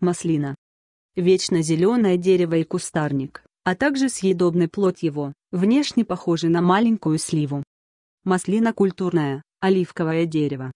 маслина. Вечно зеленое дерево и кустарник, а также съедобный плод его, внешне похожий на маленькую сливу. Маслина культурная, оливковое дерево.